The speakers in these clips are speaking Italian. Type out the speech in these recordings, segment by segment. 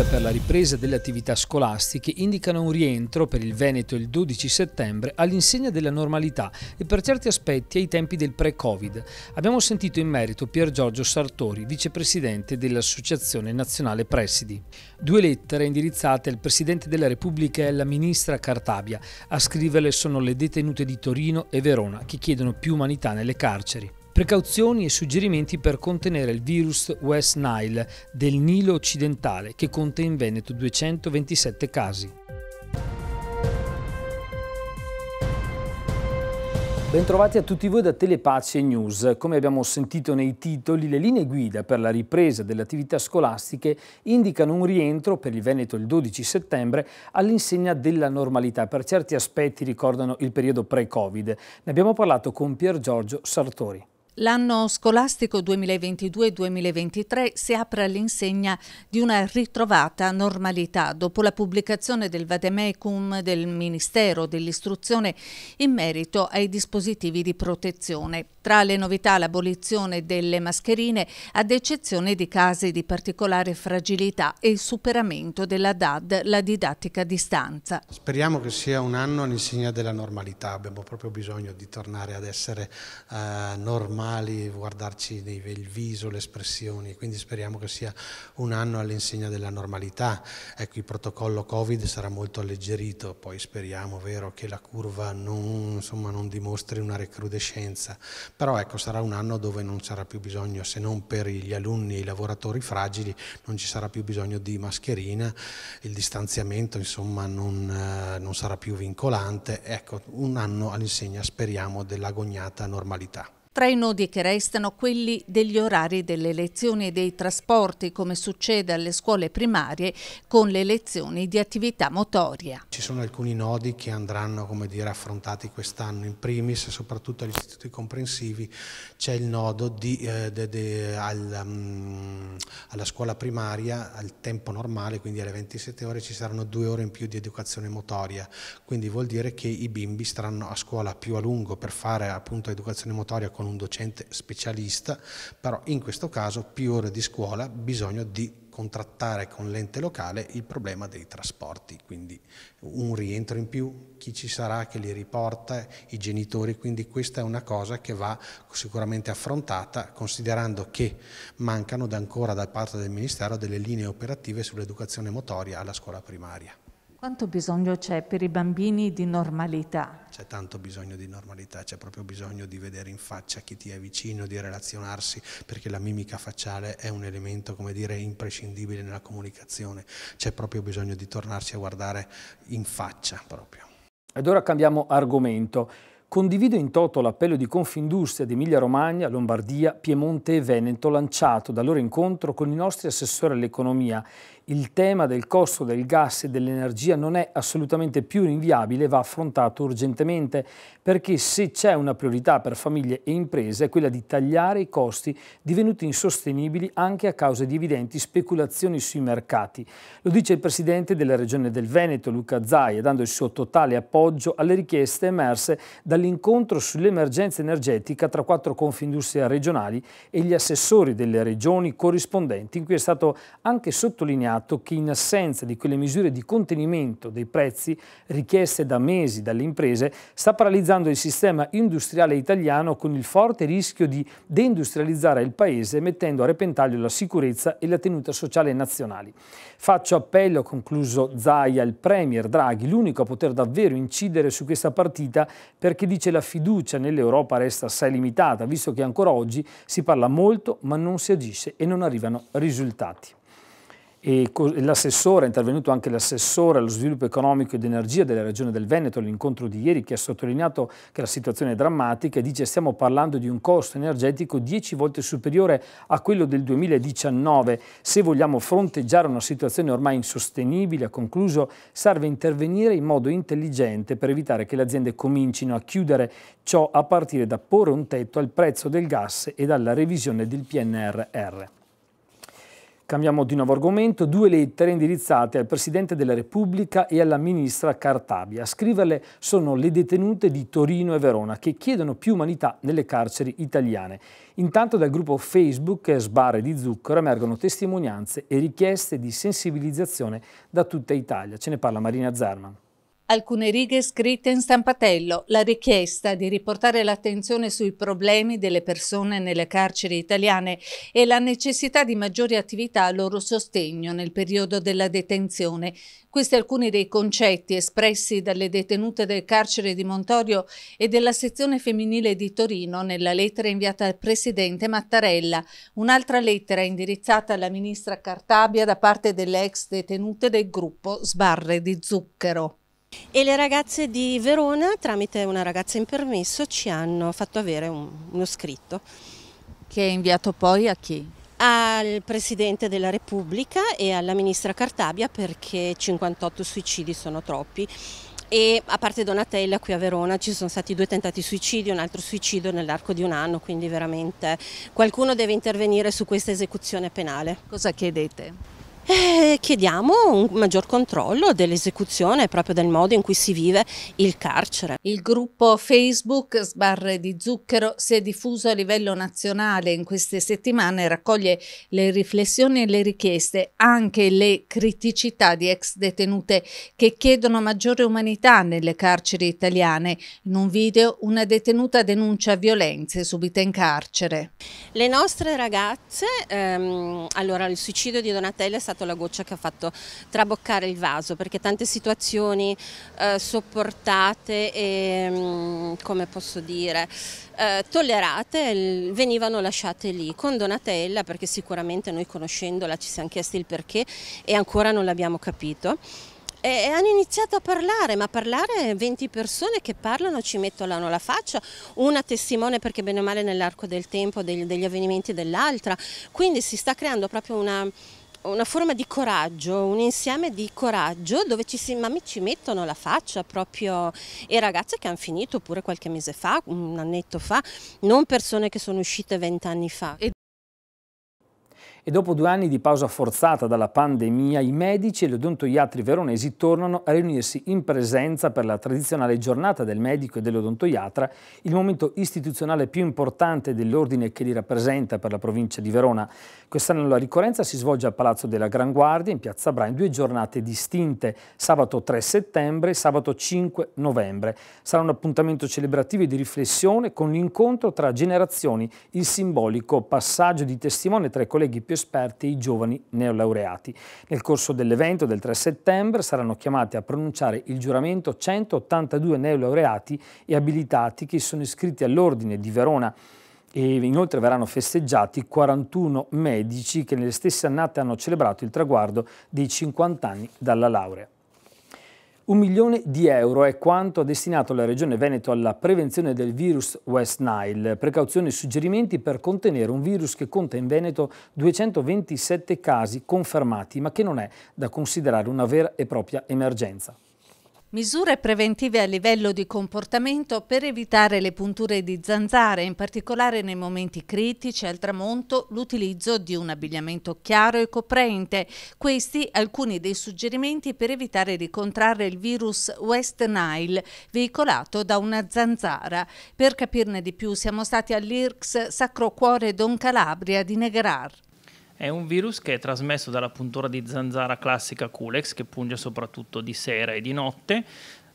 guida per la ripresa delle attività scolastiche indicano un rientro per il Veneto il 12 settembre all'insegna della normalità e per certi aspetti ai tempi del pre-Covid. Abbiamo sentito in merito Pier Giorgio Sartori, vicepresidente dell'Associazione Nazionale Presidi. Due lettere indirizzate al Presidente della Repubblica e alla Ministra Cartabia. A scriverle sono le detenute di Torino e Verona che chiedono più umanità nelle carceri precauzioni e suggerimenti per contenere il virus West Nile del Nilo occidentale che conta in Veneto 227 casi. Bentrovati a tutti voi da Telepace News. Come abbiamo sentito nei titoli, le linee guida per la ripresa delle attività scolastiche indicano un rientro per il Veneto il 12 settembre all'insegna della normalità. Per certi aspetti ricordano il periodo pre-Covid. Ne abbiamo parlato con Pier Giorgio Sartori. L'anno scolastico 2022-2023 si apre all'insegna di una ritrovata normalità dopo la pubblicazione del Vademecum del Ministero dell'Istruzione in merito ai dispositivi di protezione. Tra le novità l'abolizione delle mascherine ad eccezione di casi di particolare fragilità e il superamento della DAD, la didattica a distanza. Speriamo che sia un anno all'insegna della normalità, abbiamo proprio bisogno di tornare ad essere eh, normali, guardarci nei, il viso, le espressioni, quindi speriamo che sia un anno all'insegna della normalità. Ecco, il protocollo Covid sarà molto alleggerito, poi speriamo vero, che la curva non, insomma, non dimostri una recrudescenza però ecco, sarà un anno dove non sarà più bisogno, se non per gli alunni e i lavoratori fragili, non ci sarà più bisogno di mascherina, il distanziamento insomma non, eh, non sarà più vincolante, ecco, un anno all'insegna speriamo dell'agognata normalità. Tra i nodi che restano quelli degli orari delle lezioni e dei trasporti, come succede alle scuole primarie, con le lezioni di attività motoria. Ci sono alcuni nodi che andranno dire, affrontati quest'anno, in primis soprattutto agli istituti comprensivi c'è il nodo di, eh, de, de, al, um, alla scuola primaria al tempo normale, quindi alle 27 ore ci saranno due ore in più di educazione motoria, quindi vuol dire che i bimbi staranno a scuola più a lungo per fare appunto educazione motoria con un docente specialista, però in questo caso più ore di scuola, bisogno di contrattare con l'ente locale il problema dei trasporti, quindi un rientro in più, chi ci sarà che li riporta, i genitori, quindi questa è una cosa che va sicuramente affrontata considerando che mancano ancora da parte del Ministero delle linee operative sull'educazione motoria alla scuola primaria. Quanto bisogno c'è per i bambini di normalità? C'è tanto bisogno di normalità, c'è proprio bisogno di vedere in faccia chi ti è vicino, di relazionarsi, perché la mimica facciale è un elemento, come dire, imprescindibile nella comunicazione. C'è proprio bisogno di tornarsi a guardare in faccia proprio. Ed ora cambiamo argomento. Condivido in toto l'appello di Confindustria di Emilia Romagna, Lombardia, Piemonte e Veneto lanciato dal loro incontro con i nostri assessori all'economia il tema del costo del gas e dell'energia non è assolutamente più rinviabile, e va affrontato urgentemente, perché se c'è una priorità per famiglie e imprese è quella di tagliare i costi divenuti insostenibili anche a causa di evidenti speculazioni sui mercati. Lo dice il Presidente della Regione del Veneto, Luca Zaia, dando il suo totale appoggio alle richieste emerse dall'incontro sull'emergenza energetica tra quattro confindustria regionali e gli assessori delle regioni corrispondenti, in cui è stato anche sottolineato confermato che in assenza di quelle misure di contenimento dei prezzi richieste da mesi dalle imprese sta paralizzando il sistema industriale italiano con il forte rischio di deindustrializzare il paese mettendo a repentaglio la sicurezza e la tenuta sociale nazionali. Faccio appello, ha concluso Zaia, il Premier Draghi, l'unico a poter davvero incidere su questa partita perché dice la fiducia nell'Europa resta assai limitata, visto che ancora oggi si parla molto ma non si agisce e non arrivano risultati e l'assessore, è intervenuto anche l'assessore allo sviluppo economico ed energia della regione del Veneto all'incontro di ieri che ha sottolineato che la situazione è drammatica e dice stiamo parlando di un costo energetico 10 volte superiore a quello del 2019. Se vogliamo fronteggiare una situazione ormai insostenibile, ha concluso, serve intervenire in modo intelligente per evitare che le aziende comincino a chiudere ciò a partire da porre un tetto al prezzo del gas e dalla revisione del PNRR. Cambiamo di nuovo argomento, due lettere indirizzate al Presidente della Repubblica e alla Ministra Cartabia. A scriverle sono le detenute di Torino e Verona che chiedono più umanità nelle carceri italiane. Intanto dal gruppo Facebook Sbarre di Zucchero emergono testimonianze e richieste di sensibilizzazione da tutta Italia. Ce ne parla Marina Zerman. Alcune righe scritte in stampatello, la richiesta di riportare l'attenzione sui problemi delle persone nelle carceri italiane e la necessità di maggiori attività a loro sostegno nel periodo della detenzione. Questi alcuni dei concetti espressi dalle detenute del carcere di Montorio e della sezione femminile di Torino nella lettera inviata al presidente Mattarella, un'altra lettera indirizzata alla ministra Cartabia da parte delle ex detenute del gruppo Sbarre di Zucchero. E le ragazze di Verona, tramite una ragazza in permesso, ci hanno fatto avere un, uno scritto. Che è inviato poi a chi? Al Presidente della Repubblica e alla Ministra Cartabia perché 58 suicidi sono troppi e a parte Donatella qui a Verona ci sono stati due tentati suicidi, un altro suicidio nell'arco di un anno, quindi veramente qualcuno deve intervenire su questa esecuzione penale. Cosa chiedete? Eh, chiediamo un maggior controllo dell'esecuzione proprio del modo in cui si vive il carcere. Il gruppo Facebook Sbarre di Zucchero si è diffuso a livello nazionale in queste settimane e raccoglie le riflessioni e le richieste, anche le criticità di ex detenute che chiedono maggiore umanità nelle carceri italiane. In un video una detenuta denuncia violenze subite in carcere. Le nostre ragazze, ehm, allora il suicidio di Donatella è stata la goccia che ha fatto traboccare il vaso, perché tante situazioni eh, sopportate e, mm, come posso dire, eh, tollerate venivano lasciate lì. Con Donatella, perché sicuramente noi conoscendola ci siamo chiesti il perché e ancora non l'abbiamo capito, e hanno iniziato a parlare, ma parlare 20 persone che parlano ci mettono la faccia, una testimone perché bene o male nell'arco del tempo degli, degli avvenimenti dell'altra, quindi si sta creando proprio una una forma di coraggio, un insieme di coraggio dove ci si, ma ci mettono la faccia proprio e ragazze che hanno finito pure qualche mese fa, un annetto fa, non persone che sono uscite vent'anni fa. E dopo due anni di pausa forzata dalla pandemia, i medici e gli odontoiatri veronesi tornano a riunirsi in presenza per la tradizionale giornata del medico e dell'odontoiatra, il momento istituzionale più importante dell'ordine che li rappresenta per la provincia di Verona. Quest'anno la ricorrenza si svolge al Palazzo della Gran Guardia, in piazza Bra, in due giornate distinte, sabato 3 settembre e sabato 5 novembre. Sarà un appuntamento celebrativo e di riflessione con l'incontro tra generazioni, il simbolico passaggio di testimone tra i colleghi più esperti i giovani neolaureati. Nel corso dell'evento del 3 settembre saranno chiamati a pronunciare il giuramento 182 neolaureati e abilitati che sono iscritti all'Ordine di Verona e inoltre verranno festeggiati 41 medici che nelle stesse annate hanno celebrato il traguardo dei 50 anni dalla laurea. Un milione di euro è quanto ha destinato la Regione Veneto alla prevenzione del virus West Nile, precauzioni e suggerimenti per contenere un virus che conta in Veneto 227 casi confermati, ma che non è da considerare una vera e propria emergenza. Misure preventive a livello di comportamento per evitare le punture di zanzare, in particolare nei momenti critici al tramonto, l'utilizzo di un abbigliamento chiaro e coprente. Questi alcuni dei suggerimenti per evitare di contrarre il virus West Nile veicolato da una zanzara. Per capirne di più siamo stati all'IRCS Sacro Cuore Don Calabria di Negrar. È un virus che è trasmesso dalla puntura di zanzara classica Culex, che punge soprattutto di sera e di notte,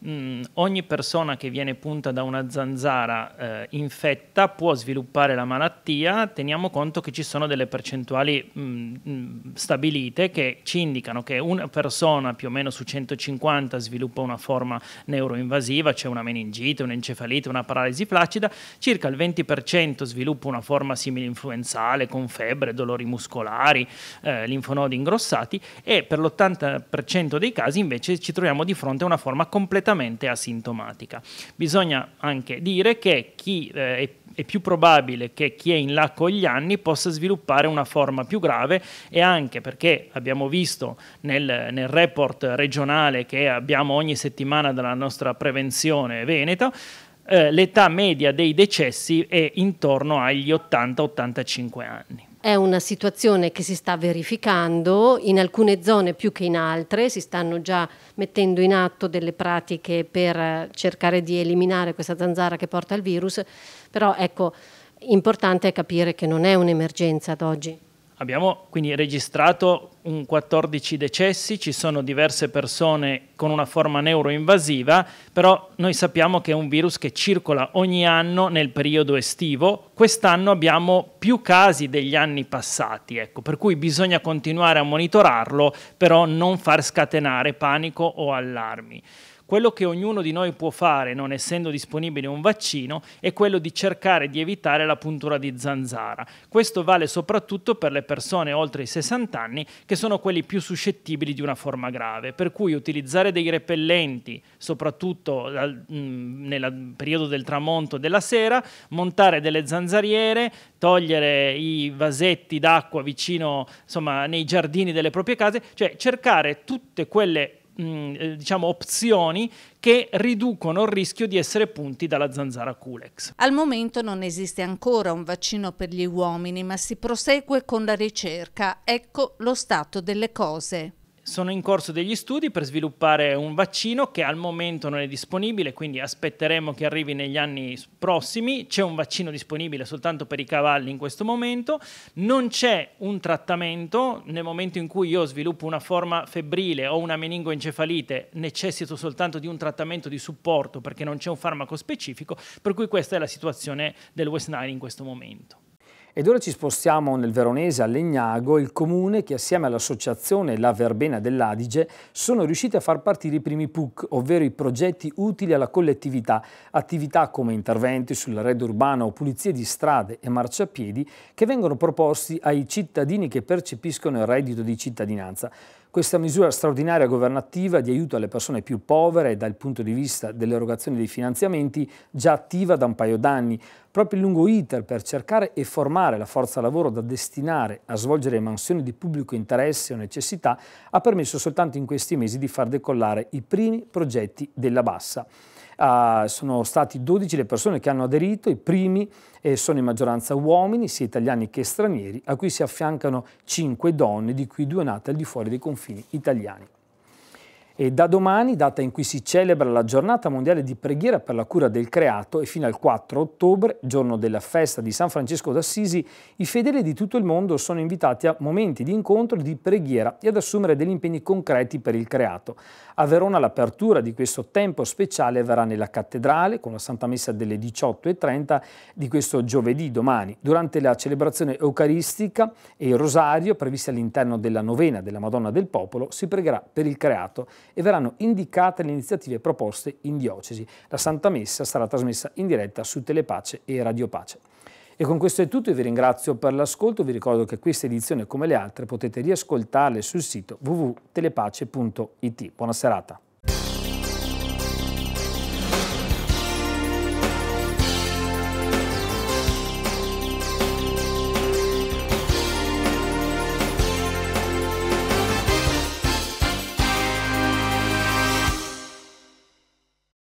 mh, mm, ogni persona che viene punta da una zanzara eh, infetta può sviluppare la malattia, teniamo conto che ci sono delle percentuali mh, mm, mh, mm, stabilite che ci indicano che una persona più o meno su 150 sviluppa una forma neuroinvasiva, c'è cioè una meningite, un'encefalite, una paralisi flaccida, circa il 20% sviluppa una forma simile influenzale con febbre, dolori muscolari, eh, linfonodi ingrossati e per l'80% dei casi invece ci troviamo di fronte a una forma completamente completamente asintomatica. Bisogna anche dire che chi eh, è è più probabile che chi è in là con gli anni possa sviluppare una forma più grave e anche perché abbiamo visto nel, nel report regionale che abbiamo ogni settimana dalla nostra prevenzione veneta, eh, l'età media dei decessi è intorno agli 80-85 anni. È una situazione che si sta verificando, in alcune zone più che in altre, si stanno già mettendo in atto delle pratiche per cercare di eliminare questa zanzara che porta il virus, però ecco, importante è capire che non è un'emergenza ad oggi abbiamo quindi registrato un 14 decessi, ci sono diverse persone con una forma neuroinvasiva, però noi sappiamo che è un virus che circola ogni anno nel periodo estivo. Quest'anno abbiamo più casi degli anni passati, ecco, per cui bisogna continuare a monitorarlo, però non far scatenare panico o allarmi. Quello che ognuno di noi può fare, non essendo disponibile un vaccino, è quello di cercare di evitare la puntura di zanzara. Questo vale soprattutto per le persone oltre i 60 anni, che sono quelli più suscettibili di una forma grave. Per cui utilizzare dei repellenti, soprattutto mm, nel periodo del tramonto della sera, montare delle zanzariere, togliere i vasetti d'acqua vicino, insomma, nei giardini delle proprie case, cioè cercare tutte quelle eh, diciamo, opzioni che riducono il rischio di essere punti dalla zanzara Culex. Al momento non esiste ancora un vaccino per gli uomini, ma si prosegue con la ricerca. Ecco lo stato delle cose sono in corso degli studi per sviluppare un vaccino che al momento non è disponibile, quindi aspetteremo che arrivi negli anni prossimi. C'è un vaccino disponibile soltanto per i cavalli in questo momento, non c'è un trattamento. Nel momento in cui io sviluppo una forma febbrile o una meningoencefalite, necessito soltanto di un trattamento di supporto perché non c'è un farmaco specifico, per cui questa è la situazione del West Nile in questo momento. Ed ora ci spostiamo nel Veronese a Legnago, il comune che assieme all'associazione La Verbena dell'Adige sono riusciti a far partire i primi PUC, ovvero i progetti utili alla collettività, attività come interventi sull'arredo urbano o pulizie di strade e marciapiedi che vengono proposti ai cittadini che percepiscono il reddito di cittadinanza. Questa misura straordinaria governativa di aiuto alle persone più povere dal punto di vista dell'erogazione dei finanziamenti già attiva da un paio d'anni, proprio il lungo iter per cercare e formare la forza lavoro da destinare a svolgere mansioni di pubblico interesse o necessità ha permesso soltanto in questi mesi di far decollare i primi progetti della bassa. Uh, sono stati 12 le persone che hanno aderito, i primi eh, sono in maggioranza uomini, sia italiani che stranieri, a cui si affiancano 5 donne, di cui due nate al di fuori dei confini italiani. E da domani, data in cui si celebra la giornata mondiale di preghiera per la cura del creato e fino al 4 ottobre, giorno della festa di San Francesco d'Assisi, i fedeli di tutto il mondo sono invitati a momenti di incontro di preghiera e ad assumere degli impegni concreti per il creato. A Verona l'apertura di questo tempo speciale avverrà nella cattedrale con la Santa Messa delle 18.30 di questo giovedì domani. Durante la celebrazione eucaristica e il rosario previsti all'interno della novena della Madonna del Popolo si pregherà per il creato e verranno indicate le iniziative proposte in diocesi. La Santa Messa sarà trasmessa in diretta su Telepace e Radio Pace. E con questo è tutto, vi ringrazio per l'ascolto, vi ricordo che questa edizione come le altre potete riascoltarle sul sito www.telepace.it. Buona serata.